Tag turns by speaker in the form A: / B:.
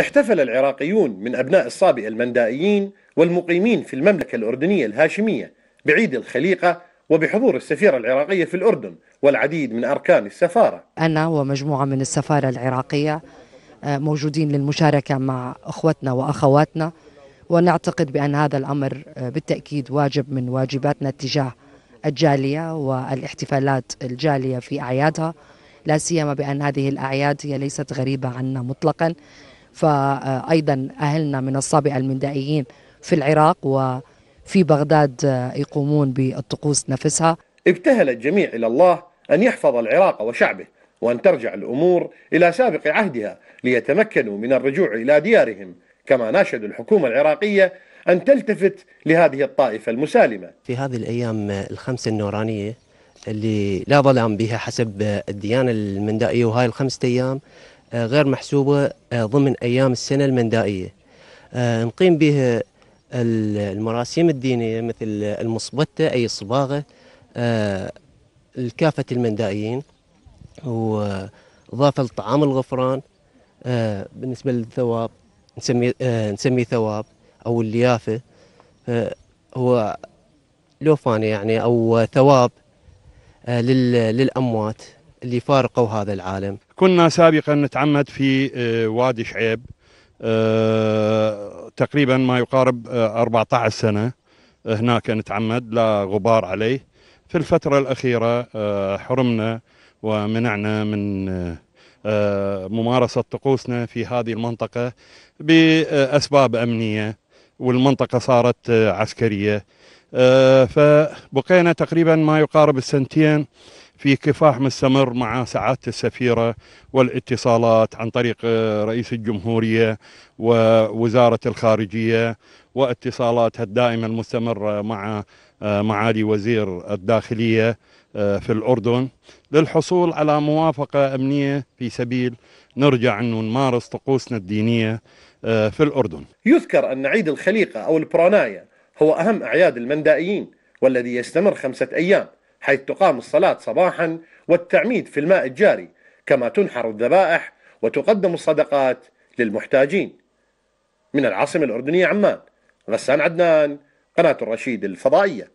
A: احتفل العراقيون من أبناء الصابئ المندائيين والمقيمين في المملكة الأردنية الهاشمية بعيد الخليقة وبحضور السفيرة العراقية في الأردن والعديد من أركان السفارة
B: أنا ومجموعة من السفارة العراقية آه، موجودين للمشاركة مع أخوتنا وأخواتنا ونعتقد بأن هذا الأمر آه، بالتأكيد واجب من واجباتنا تجاه الجالية والاحتفالات الجالية في أعيادها لا سيما بأن هذه الأعياد هي ليست غريبة عنا مطلقا فأيضا أهلنا من الصابئة المندائيين في العراق وفي بغداد يقومون بالطقوس نفسها
A: ابتهل الجميع إلى الله أن يحفظ العراق وشعبه وأن ترجع الأمور إلى سابق عهدها ليتمكنوا من الرجوع إلى ديارهم كما ناشد الحكومة العراقية أن تلتفت
C: لهذه الطائفة المسالمة في هذه الأيام الخمس النورانية اللي لا ظلام بها حسب الديانة المندائية وهاي الخمسة أيام آه، غير محسوبة آه، ضمن أيام السنة المندائية آه، نقيم بها المراسيم الدينية مثل المصبتة أي الصباغة لكافة المندائيين وضافة لطعام الغفران بالنسبة للثواب نسمي, نسميه ثواب أو اليافة هو لوفان يعني أو ثواب للأموات اللي فارقوا هذا العالم
D: كنا سابقا نتعمد في آه، وادي شعيب آه، تقريبا ما يقارب 14 آه، سنة هناك نتعمد لا غبار عليه في الفترة الأخيرة حرمنا ومنعنا من ممارسة طقوسنا في هذه المنطقة بأسباب أمنية والمنطقة صارت عسكرية فبقينا تقريبا ما يقارب السنتين في كفاح مستمر مع سعاده السفيره والاتصالات عن طريق آه، رئيس الجمهوريه ووزاره الخارجيه واتصالاتها الدائمه المستمره مع آه، معالي وزير الداخليه آه، في الاردن للحصول على موافقه امنيه في سبيل نرجع انه نمارس طقوسنا الدينيه في الاردن.
A: يذكر ان عيد الخليقه او البرانايا هو اهم اعياد المندائيين والذي يستمر خمسه ايام حيث تقام الصلاة صباحا والتعميد في الماء الجاري كما تنحر الذبائح وتقدم الصدقات للمحتاجين من العاصمة الأردنية عمان غسان عدنان قناة الرشيد الفضائية